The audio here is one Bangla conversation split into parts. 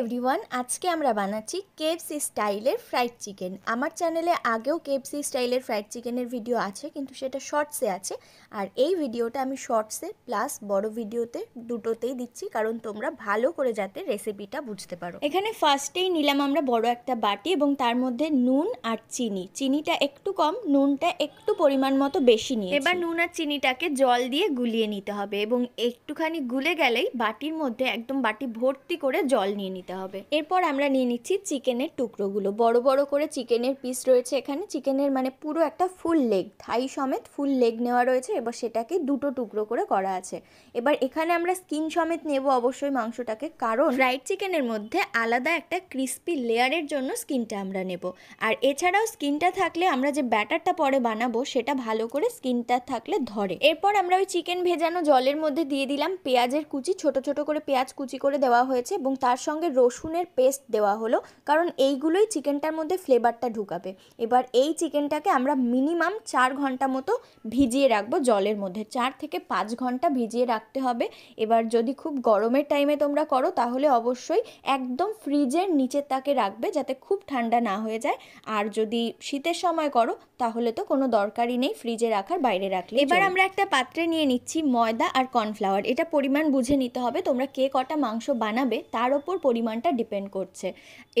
এভরিওয়ান আজকে আমরা বানাচ্ছি কেএফসি স্টাইলের ফ্রাইড চিকেন আমার চ্যানেলে আগেও কেএফসি স্টাইলের ফ্রাইড চিকেনের ভিডিও আছে কিন্তু সেটা শর্টসে আছে আর এই ভিডিওটা আমি শর্টসে প্লাস বড় ভিডিওতে দুটোতেই দিচ্ছি কারণ তোমরা ভালো করে যাতে রেসিপিটা বুঝতে পারো এখানে ফার্স্টেই নিলাম আমরা বড় একটা বাটি এবং তার মধ্যে নুন আর চিনি চিনিটা একটু কম নুনটা একটু পরিমাণ মতো বেশি নিয়ে এবার নুন আর চিনিটাকে জল দিয়ে গুলিয়ে নিতে হবে এবং একটুখানি গুলে গেলেই বাটির মধ্যে একদম বাটি ভর্তি করে জল নিয়ে নিতে নিতে হবে এরপর আমরা নিয়ে নিচ্ছি চিকেনের টুকরোগুলো বড় বড় করে চিকেনের পিস রয়েছে এখানে চিকেনের মানে পুরো একটা ফুল লেগ থাই সমেত ফুল লেগ নেওয়া রয়েছে এবার সেটাকে দুটো টুকরো করে করা আছে এবার এখানে আমরা স্কিন সমেত নেব অবশ্যই মাংসটাকে কারণ ফ্রাইড চিকেনের মধ্যে আলাদা একটা ক্রিস্পি লেয়ারের জন্য স্কিনটা আমরা নেব আর এছাড়াও স্কিনটা থাকলে আমরা যে ব্যাটারটা পরে বানাবো সেটা ভালো করে স্কিনটা থাকলে ধরে এরপর আমরা ওই চিকেন ভেজানো জলের মধ্যে দিয়ে দিলাম পেঁয়াজের কুচি ছোট ছোট করে পেঁয়াজ কুচি করে দেওয়া হয়েছে এবং তার সঙ্গে আমাকে রসুনের পেস্ট দেওয়া হলো কারণ এইগুলোই চিকেনটার মধ্যে ফ্লেভারটা ঢুকাবে এবার এই চিকেনটাকে আমরা মিনিমাম চার ঘন্টা মতো ভিজিয়ে রাখবো জলের মধ্যে চার থেকে পাঁচ ঘন্টা ভিজিয়ে রাখতে হবে এবার যদি খুব গরমের টাইমে তোমরা করো তাহলে অবশ্যই একদম ফ্রিজের নিচে তাকে রাখবে যাতে খুব ঠান্ডা না হয়ে যায় আর যদি শীতের সময় করো তাহলে তো কোনো দরকারই নেই ফ্রিজে রাখার বাইরে রাখলে এবার আমরা একটা পাত্রে নিয়ে নিচ্ছি ময়দা আর কর্নফ্লাওয়ার এটা পরিমাণ বুঝে নিতে হবে তোমরা কে কটা মাংস বানাবে তার ওপর পরিমাণটা ডিপেন্ড করছে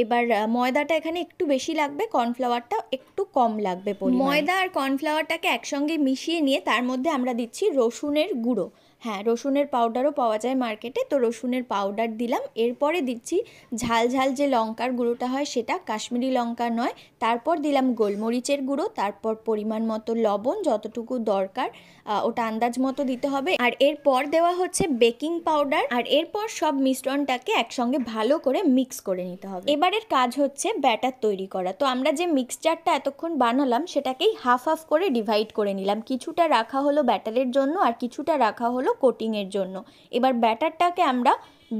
এবার ময়দাটা এখানে একটু বেশি লাগবে কর্নফ্লাওয়ারটা একটু কম লাগবে ময়দা আর কর্নফ্লাওয়ারটাকে একসঙ্গে মিশিয়ে নিয়ে তার মধ্যে আমরা দিচ্ছি রসুনের গুঁড়ো হ্যাঁ রসুনের পাউডারও পাওয়া যায় মার্কেটে তো রসুনের পাউডার দিলাম এরপরে দিচ্ছি ঝাল ঝাল যে লঙ্কার গুঁড়োটা হয় সেটা কাশ্মীরি লঙ্কা নয় তারপর দিলাম গোলমরিচের গুঁড়ো তারপর পরিমাণ মতো লবণ যতটুকু দরকার ওটা আন্দাজ মতো দিতে হবে আর এরপর দেওয়া হচ্ছে বেকিং পাউডার আর এরপর সব মিশ্রণটাকে একসঙ্গে ভালো করে মিক্স করে নিতে হবে এবারের কাজ হচ্ছে ব্যাটার তৈরি করা তো আমরা যে মিক্সচারটা এতক্ষণ বানালাম সেটাকেই হাফ হাফ করে ডিভাইড করে নিলাম কিছুটা রাখা হলো ব্যাটারের জন্য আর কিছুটা রাখা হলো হলো কোটিংয়ের জন্য এবার ব্যাটারটাকে আমরা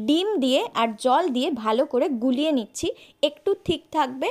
ডিম দিয়ে আর জল দিয়ে ভালো করে গুলিয়ে নিচ্ছি একটু ঠিক থাকবে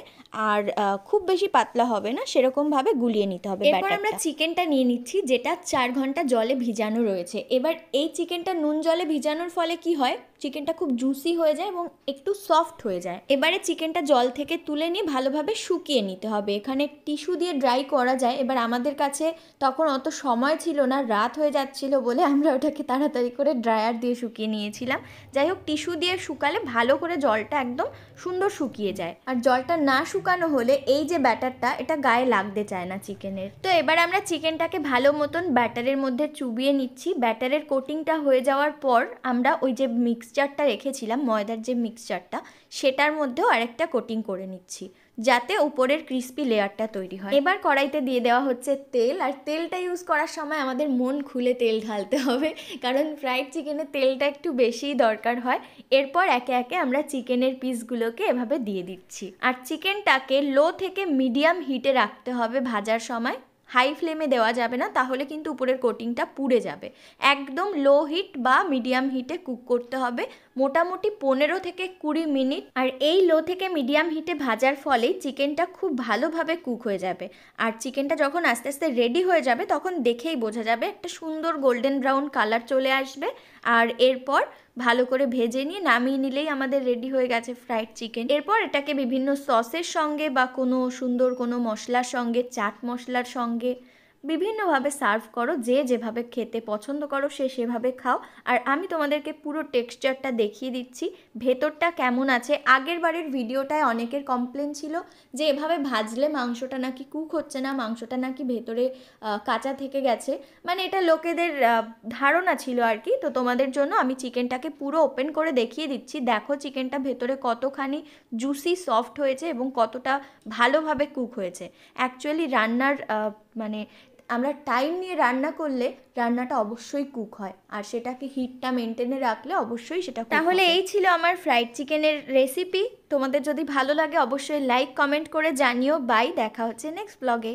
আর খুব বেশি পাতলা হবে না সেরকমভাবে গুলিয়ে নিতে হবে এরপর আমরা চিকেনটা নিয়ে নিচ্ছি যেটা চার ঘন্টা জলে ভিজানো রয়েছে এবার এই চিকেনটা নুন জলে ভিজানোর ফলে কি হয় চিকেনটা খুব জুসি হয়ে যায় এবং একটু সফট হয়ে যায় এবারে চিকেনটা জল থেকে তুলে নিয়ে ভালোভাবে শুকিয়ে নিতে হবে এখানে টিস্যু দিয়ে ড্রাই করা যায় এবার আমাদের কাছে তখন অত সময় ছিল না রাত হয়ে যাচ্ছিল বলে আমরা ওটাকে তাড়াতাড়ি করে ড্রায়ার দিয়ে শুকিয়ে নিয়েছিলাম যাই যাই হোক টিস্যু দিয়ে শুকালে ভালো করে জলটা একদম সুন্দর শুকিয়ে যায় আর জলটা না শুকানো হলে এই যে ব্যাটারটা এটা গায়ে লাগতে চায় না চিকেনের তো এবার আমরা চিকেনটাকে ভালো মতন ব্যাটারের মধ্যে চুবিয়ে নিচ্ছি ব্যাটারের কোটিংটা হয়ে যাওয়ার পর আমরা ওই যে মিক্সচারটা রেখেছিলাম ময়দার যে মিক্সচারটা সেটার মধ্যেও আরেকটা কোটিং করে নিচ্ছি যাতে উপরের ক্রিস্পি লেয়ারটা তৈরি হয় এবার কড়াইতে দিয়ে দেওয়া হচ্ছে তেল আর তেলটা ইউজ করার সময় আমাদের মন খুলে তেল ঢালতে হবে কারণ ফ্রাইড চিকেনের তেলটা একটু বেশিই দরকার হয় এরপর একে একে আমরা চিকেনের পিসগুলোকে এভাবে দিয়ে দিচ্ছি আর চিকেনটাকে লো থেকে মিডিয়াম হিটে রাখতে হবে ভাজার সময় হাই ফ্লেমে দেওয়া যাবে না তাহলে কিন্তু উপরের কোটিংটা পুড়ে যাবে একদম লো হিট বা মিডিয়াম হিটে কুক করতে হবে মোটামুটি পনেরো থেকে কুড়ি মিনিট আর এই লো থেকে মিডিয়াম হিটে ভাজার ফলেই চিকেনটা খুব ভালোভাবে কুক হয়ে যাবে আর চিকেনটা যখন আস্তে আস্তে রেডি হয়ে যাবে তখন দেখেই বোঝা যাবে একটা সুন্দর গোল্ডেন ব্রাউন কালার চলে আসবে আর এরপর ভালো করে ভেজে নিয়ে নামিয়ে নিলেই আমাদের রেডি হয়ে গেছে ফ্রাইড চিকেন এরপর এটাকে বিভিন্ন সসের সঙ্গে বা কোনো সুন্দর কোনো মশলার সঙ্গে চাট মশলার সঙ্গে বিভিন্নভাবে সার্ভ করো যে যেভাবে খেতে পছন্দ করো সে সেভাবে খাও আর আমি তোমাদেরকে পুরো টেক্সচারটা দেখিয়ে দিচ্ছি ভেতরটা কেমন আছে আগের বারের ভিডিওটায় অনেকের কমপ্লেন ছিল যে এভাবে ভাজলে মাংসটা নাকি কুক হচ্ছে না মাংসটা নাকি ভেতরে কাঁচা থেকে গেছে মানে এটা লোকেদের ধারণা ছিল আর কি তো তোমাদের জন্য আমি চিকেনটাকে পুরো ওপেন করে দেখিয়ে দিচ্ছি দেখো চিকেনটা ভেতরে কতখানি জুসি সফট হয়েছে এবং কতটা ভালোভাবে কুক হয়েছে অ্যাকচুয়ালি রান্নার মানে আমরা টাইম নিয়ে রান্না করলে রান্নাটা অবশ্যই কুক হয় আর সেটাকে হিটটা মেনটেনে রাখলে অবশ্যই সেটা তাহলে এই ছিল আমার ফ্রাইড চিকেনের রেসিপি তোমাদের যদি ভালো লাগে অবশ্যই লাইক কমেন্ট করে জানিও বাই দেখা হচ্ছে নেক্সট ব্লগে